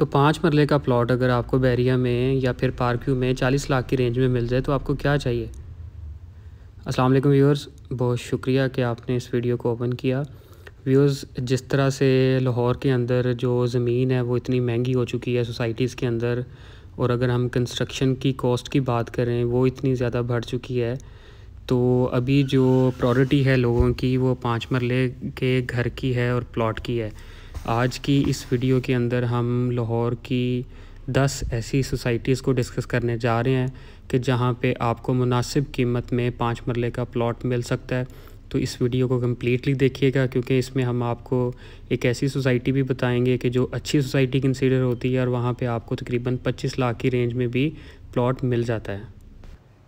तो पाँच मरले का प्लॉट अगर आपको बैरिया में या फिर पार्क्यू में चालीस लाख की रेंज में मिल जाए तो आपको क्या चाहिए अस्सलाम वालेकुम व्यूअर्स बहुत शुक्रिया कि आपने इस वीडियो को ओपन किया व्यूअर्स जिस तरह से लाहौर के अंदर जो ज़मीन है वो इतनी महंगी हो चुकी है सोसाइटीज़ के अंदर और अगर हम कंस्ट्रक्शन की कॉस्ट की बात करें वो इतनी ज़्यादा बढ़ चुकी है तो अभी जो प्रॉरिटी है लोगों की वो पाँच मरले के घर की है और प्लाट की है आज की इस वीडियो के अंदर हम लाहौर की दस ऐसी सोसाइटीज़ को डिस्कस करने जा रहे हैं कि जहाँ पे आपको मुनासिब कीमत में पाँच मरले का प्लॉट मिल सकता है तो इस वीडियो को कम्प्लीटली देखिएगा क्योंकि इसमें हम आपको एक ऐसी सोसाइटी भी बताएंगे कि जो अच्छी सोसाइटी कंसिडर होती है और वहाँ पे आपको तकरीबन 25 लाख की रेंज में भी प्लॉट मिल जाता है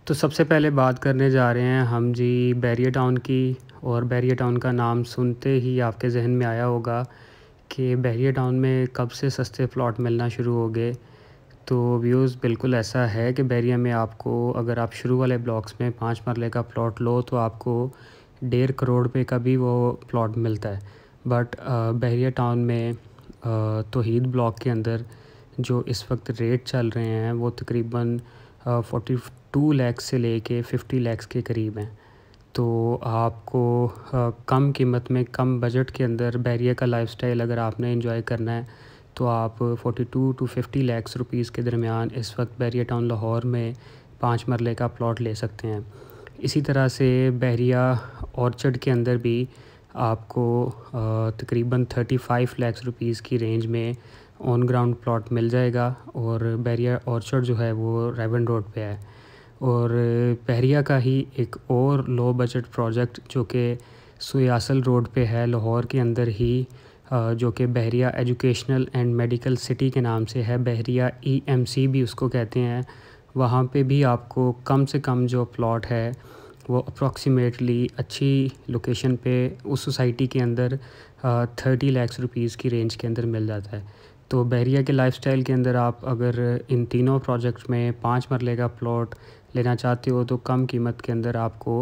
तो सबसे पहले बात करने जा रहे हैं हम जी बैरिया टाउन की और बैरिया टाउन का नाम सुनते ही आपके जहन में आया होगा कि बहरिया टाउन में कब से सस्ते प्लॉट मिलना शुरू हो गए तो व्यूज़ बिल्कुल ऐसा है कि बहरिया में आपको अगर आप शुरू वाले ब्लॉक्स में पाँच मरले का प्लॉट लो तो आपको डेढ़ करोड़ रुपये का भी वो प्लॉट मिलता है बट बहरिया टाउन में तोहीद ब्लॉक के अंदर जो इस वक्त रेट चल रहे हैं वो तकरीबन फोटी टू लैक्स से लेके फिफ्टी लैक्स के करीब हैं तो आपको कम कीमत में कम बजट के अंदर बैरिया का लाइफस्टाइल अगर आपने इन्जॉय करना है तो आप 42 टू 50 लैक्स रुपीस के दरमियान इस वक्त बैरिया टाउन लाहौर में पाँच मरले का प्लॉट ले सकते हैं इसी तरह से बहरिया ऑर्चर्ड के अंदर भी आपको तकरीबन 35 लैक्स रुपीस की रेंज में ऑन ग्राउंड प्लॉट मिल जाएगा और बैरिया ऑर्चर्ड जो है वो रेबन रोड पे है और पहरिया का ही एक और लो बजट प्रोजेक्ट जो कि सुयासल रोड पे है लाहौर के अंदर ही जो कि Bahria Educational and Medical City के नाम से है बहरिया ईएमसी e भी उसको कहते हैं वहाँ पे भी आपको कम से कम जो प्लॉट है वो अप्रॉक्सीमेटली अच्छी लोकेशन पे उस सोसाइटी के अंदर थर्टी लैक्स रुपीज़ की रेंज के अंदर मिल जाता है तो बहरिया के लाइफस्टाइल के अंदर आप अगर इन तीनों प्रोजेक्ट में पाँच मरले का प्लॉट लेना चाहते हो तो कम कीमत के अंदर आपको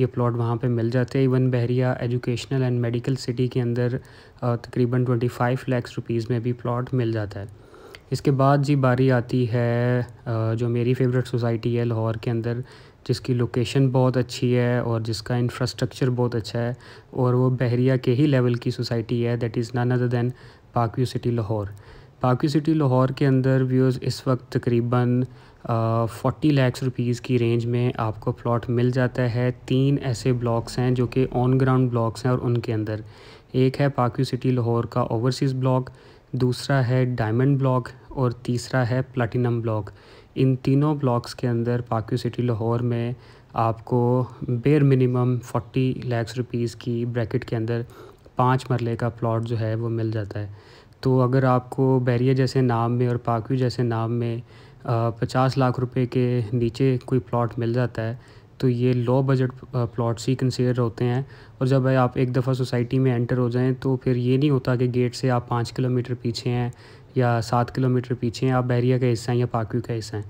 ये प्लॉट वहाँ पे मिल जाते हैं even Bahria Educational and Medical City के अंदर तकरीबन ट्वेंटी फाइव लैक्स रुपीज़ में भी प्लॉट मिल जाता है इसके बाद जी बारी आती है जो मेरी फेवरेट सोसाइटी है लाहौर के अंदर जिसकी लोकेशन बहुत अच्छी है और जिसका इंफ्रास्ट्रक्चर बहुत अच्छा है और वो बहरिया के ही लेवल की सोसाइटी है that is none other than Park View City Lahore पाकि सिटी लाहौर के अंदर व्यूज़ इस वक्त तकरीबन फोटी लैक्स रुपीज़ की रेंज में आपको प्लॉट मिल जाता है तीन ऐसे ब्लॉक्स हैं जो कि ऑन ग्राउंड ब्लॉक्स हैं और उनके अंदर एक है पाकि सिटी लाहौर का ओवरसीज़ ब्लॉक दूसरा है डायमंड ब्लॉक और तीसरा है प्लाटिनम ब्लॉक इन तीनों ब्लॉक्स के अंदर पाकि सिटी लाहौर में आपको बेर मिनिमम फोर्टी लैक्स रुपीज़ की ब्रैकेट के अंदर पाँच मरले का प्लॉट जो है वो मिल जाता है तो अगर आपको बैरिया जैसे नाम में और पाकवी जैसे नाम में पचास लाख रुपए के नीचे कोई प्लॉट मिल जाता है तो ये लो बजट प्लॉट्स ही कंसिडर होते हैं और जब आप एक दफ़ा सोसाइटी में एंटर हो जाएं तो फिर ये नहीं होता कि गेट से आप पाँच किलोमीटर पीछे हैं या सात किलोमीटर पीछे हैं आप बैरिया का हिस्सा हैं या पाकवी का हिस्सा हैं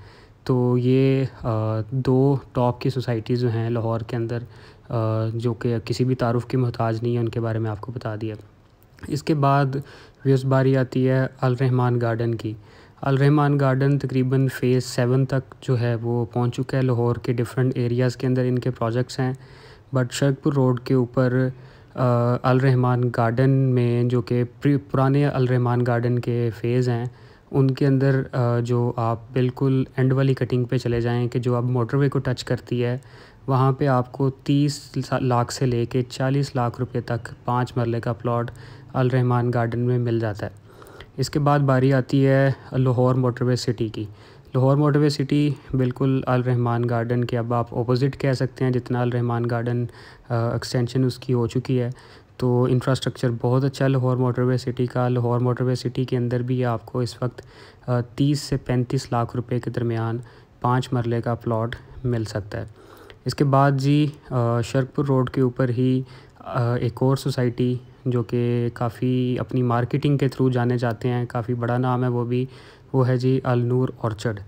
तो ये दो टॉप की सोसाइटीज़ जो हैं लाहौर के अंदर जो कि किसी भी तारुफ के मोहताज नहीं है उनके बारे में आपको बता दिया इसके बाद व्यूस बारी आती है अलरहमान गार्डन की अलरहमान गार्डन तकरीबन फ़ेज़ सेवन तक जो है वो पहुंच चुका है लाहौर के डिफरेंट एरियाज़ के अंदर इनके प्रोजेक्ट्स हैं बट शर्कपुर रोड के ऊपर अलरहमान गार्डन में जो कि पुराने अलरहमान गार्डन के फ़ेज़ हैं उनके अंदर आ, जो आप बिल्कुल एंड वाली कटिंग पे चले जाएं कि जो अब मोटरवे को टच करती है वहाँ पे आपको 30 लाख से ले 40 लाख रुपए तक पाँच मरले का प्लॉट अल रहमान गार्डन में मिल जाता है इसके बाद बारी आती है लाहौर मोटरवे सिटी की लाहौर मोटरवे सिटी बिल्कुल अल रहमान गार्डन के अब आप अपोज़िट कह सकते हैं जितना अल रहमान गार्डन एक्सटेंशन उसकी हो चुकी है तो इंफ्रास्ट्रक्चर बहुत अच्छा लाहौर मोटरवे सिटी का लाहौर मोटरवे सिटी के अंदर भी आपको इस वक्त तीस से पैंतीस लाख रुपए के दरमियान पाँच मरले का प्लॉट मिल सकता है इसके बाद जी शर्कपुर रोड के ऊपर ही एक और सोसाइटी जो कि काफ़ी अपनी मार्केटिंग के थ्रू जाने जाते हैं काफ़ी बड़ा नाम है वो भी वो है जी अलनूर ऑर्चर्ड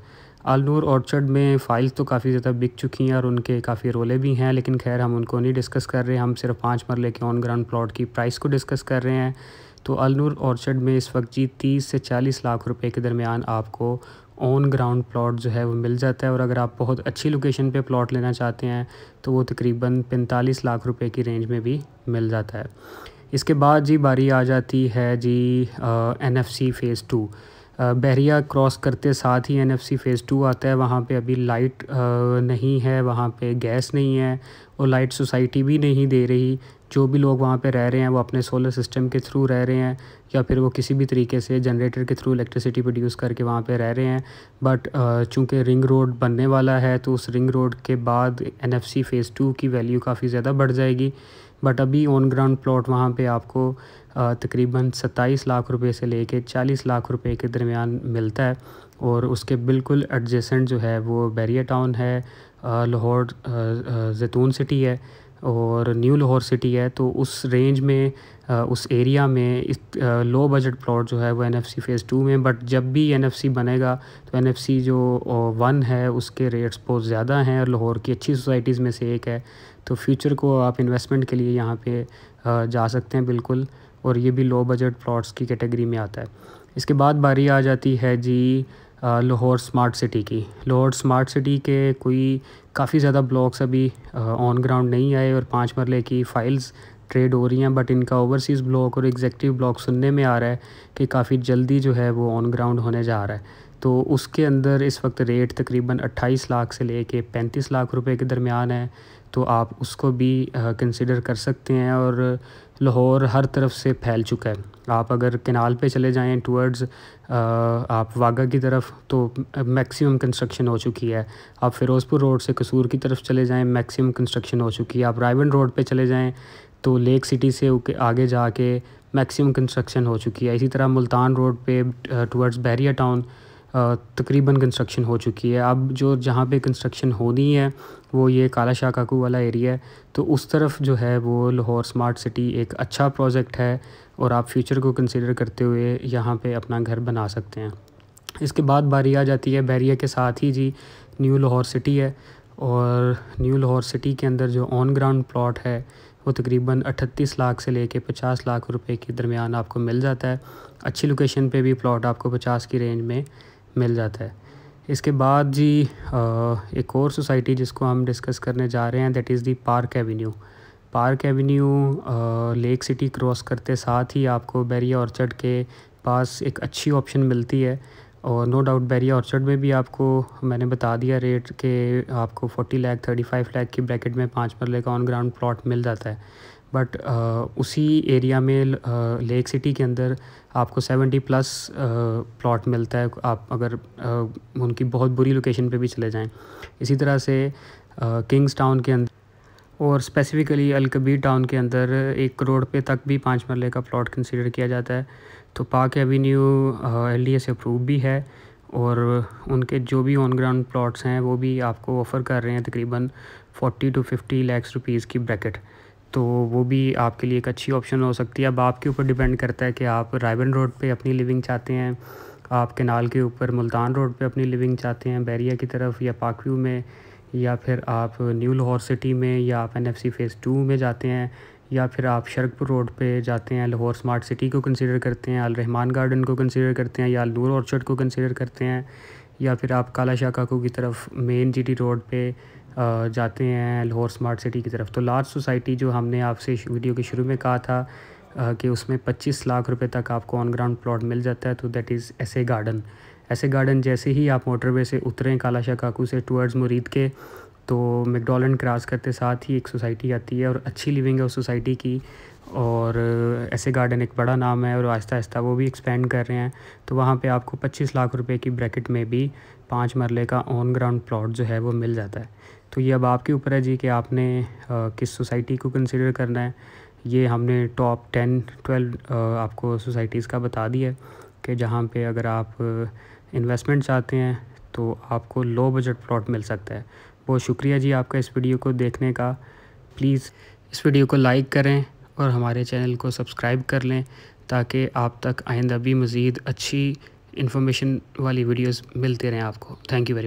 अलनूर ऑर्चर्ड में फ़ाइल्स तो काफ़ी ज़्यादा बिक चुकी हैं और उनके काफ़ी रोले भी हैं लेकिन खैर हम उनको नहीं डिस्कस कर रहे हम सिर्फ पाँच मरले के ऑन ग्राउंड प्लॉट की प्राइस को डिस्कस कर रहे हैं तो अलनूर ऑर्चर्ड में इस वक्त जी तीस से चालीस लाख रुपए के दरमियान आपको ऑन ग्राउंड प्लॉट जो है वो मिल जाता है और अगर आप बहुत अच्छी लोकेशन पे प्लॉट लेना चाहते हैं तो वो तकरीबन पैंतालीस लाख रुपए की रेंज में भी मिल जाता है इसके बाद जी बारी आ जाती है जी N F C phase two Bahria cross करते साथ ही N F C phase two आता है वहाँ पे अभी लाइट नहीं है वहाँ पे गैस नहीं है और लाइट सोसाइटी भी नहीं दे रही जो भी लोग वहाँ पे रह रहे हैं वो अपने सोलर सिस्टम के थ्रू रह रहे हैं या फिर वो किसी भी तरीके से जनरेटर के थ्रू इलेक्ट्रिसिटी प्रोड्यूस करके वहाँ पे रह रहे हैं बट चूँकि रिंग रोड बनने वाला है तो उस रिंग रोड के बाद N F C phase two की वैल्यू काफ़ी ज़्यादा बढ़ जाएगी बट अभी ऑन ग्राउंड प्लॉट वहाँ पे आपको तकरीबन 27 लाख रुपए से लेके 40 लाख रुपए के दरमियान मिलता है और उसके बिल्कुल एडजेसेंट जो है वो बैरिया टाउन है लाहौर जैतून सिटी है और न्यू लाहौर सिटी है तो उस रेंज में उस एरिया में इस लो बजट प्लॉट जो है वो एनएफसी फ़ेज़ टू में बट जब भी एनएफसी बनेगा तो एनएफसी जो वन है उसके रेट्स बहुत ज़्यादा हैं और लाहौर की अच्छी सोसाइटीज़ में से एक है तो फ्यूचर को आप इन्वेस्टमेंट के लिए यहाँ पे जा सकते हैं बिल्कुल और ये भी लो बजट प्लॉट्स की कैटेगरी में आता है इसके बाद बारी आ जाती है जी लाहौर स्मार्ट सिटी की लाहौर स्मार्ट सिटी के कोई काफ़ी ज़्यादा ब्लॉक्स अभी ऑन ग्राउंड नहीं आए और पाँच मरले की फ़ाइल्स ट्रेड हो रही हैं बट इनका ओवरसीज़ ब्लॉक और एग्जेक्टिव ब्लॉक सुनने में आ रहा है कि काफ़ी जल्दी जो है वो ऑन ग्राउंड होने जा रहा है तो उसके अंदर इस वक्त रेट तकरीबन 28 लाख से लेके 35 लाख रुपए के दरमियान है तो आप उसको भी कंसिडर कर सकते हैं और लाहौर हर तरफ से फैल चुका है आप अगर किनाल पे चले जाएं टूवर्ड्स आप वागा की तरफ तो मैक्सिमम कंस्ट्रक्शन हो चुकी है आप फ़िरोज़पुर रोड से कसूर की तरफ चले जाएं मैक्सिमम कंस्ट्रक्शन हो चुकी है आप रायवन रोड पे चले जाएं तो लेक सिटी से आगे जाके मैक्सिमम कंस्ट्रक्शन हो चुकी है इसी तरह मुल्तान रोड पे टूवर्ड्स बहरिया टाउन तकरीबन कंस्ट्रक्शन हो चुकी है अब जो जहाँ पे कंस्ट्रक्शन होनी है वो ये काला शाह काकू वाला एरिया है तो उस तरफ जो है वो लाहौर स्मार्ट सिटी एक अच्छा प्रोजेक्ट है और आप फ्यूचर को कंसिडर करते हुए यहाँ पे अपना घर बना सकते हैं इसके बाद बारी आ जाती है बैरिया के साथ ही जी न्यू लाहौर सिटी है और न्यू लाहौर सिटी के अंदर जो ऑन ग्राउंड प्लॉट है वो तकरीबन 38 लाख से लेके 50 लाख रुपए के दरमियान आपको मिल जाता है अच्छी लोकेशन पे भी प्लॉट आपको 50 की रेंज में मिल जाता है इसके बाद जी एक और सोसाइटी जिसको हम डिस्कस करने जा रहे हैं that is the park avenue park avenue lake city cross करते साथ ही आपको बैरिया ऑर्चर्ड के पास एक अच्छी ऑप्शन मिलती है और नो डाउट बैरिया ऑर्चर्ड में भी आपको मैंने बता दिया रेट के आपको forty lakh thirty five lakh की ब्रैकेट में पाँच मरले का ऑन ग्राउंड प्लॉट मिल जाता है बट uh, उसी एरिया में लेक uh, सिटी के अंदर आपको सेवेंटी प्लस प्लॉट मिलता है आप अगर uh, उनकी बहुत बुरी लोकेशन पे भी चले जाएं इसी तरह से किंग्स टाउन के अंदर और स्पेसिफ़िकली अलकबीर टाउन के अंदर एक करोड़ पे तक भी पाँच मरले का प्लॉट कंसिडर किया जाता है तो park avenue L D S approve भी है और उनके जो भी ऑन ग्राउंड प्लॉट्स हैं वो भी आपको ऑफ़र कर रहे हैं तकरीबन forty to fifty lakhs rupees की ब्रैकेट तो वो भी आपके लिए एक अच्छी ऑप्शन हो सकती है अब आपके ऊपर डिपेंड करता है कि आप रायबन रोड पे अपनी लिविंग चाहते हैं आप केनाल के ऊपर मुल्तान रोड पे अपनी लिविंग चाहते हैं बैरिया की तरफ या पाकव्यू में या फिर आप न्यू लाहौर सिटी में या आप एन फ़ेज़ टू में जाते हैं या फिर आप शर्कपुर रोड पे जाते हैं लाहौर स्मार्ट सिटी को कंसिडर करते हैं अलरहमान गार्डन को कंसिडर करते हैं या नूर ऑर्चर्ड को कंसिडर करते हैं या फिर आप काला शाह काकू की तरफ मेन टी रोड पर जाते हैं लाहौर स्मार्ट सिटी की तरफ तो लार्ज सोसाइटी जो हमने आपसे वीडियो के शुरू में कहा था कि उसमें 25 लाख रुपए तक आपको ऑन ग्राउंड प्लॉट मिल जाता है तो दैट इज़ ऐसे गार्डन ऐसे गार्डन जैसे ही आप मोटरवे से उतरें काला शाह काकू से टूअर्ड्स मुरीद के तो मैकडोलन क्रॉस करते साथ ही एक सोसाइटी आती है और अच्छी लिविंग है उस सोसाइटी की और ऐसे गार्डन एक बड़ा नाम है और आहिस्ता आहिस्ता वो भी एक्सपेंड कर रहे हैं तो वहाँ पर आपको पच्चीस लाख रुपये की ब्रैकेट में भी पाँच मरले का ऑन ग्राउंड प्लॉट जो है वो मिल जाता है तो ये अब आपके ऊपर है जी कि आपने किस सोसाइटी को कंसिडर करना है ये हमने टॉप टेन ट्वेल्व आपको सोसाइटीज़ का बता दिया है कि जहाँ पे अगर आप इन्वेस्टमेंट चाहते हैं तो आपको लो बजट प्लॉट मिल सकता है बहुत शुक्रिया जी आपका इस वीडियो को देखने का प्लीज़ इस वीडियो को लाइक करें और हमारे चैनल को सब्सक्राइब कर लें ताकि आप तक आइंदा भी मज़ीद अच्छी इन्फॉर्मेशन वाली वीडियोस मिलते रहें आपको थैंक यू वेरी मच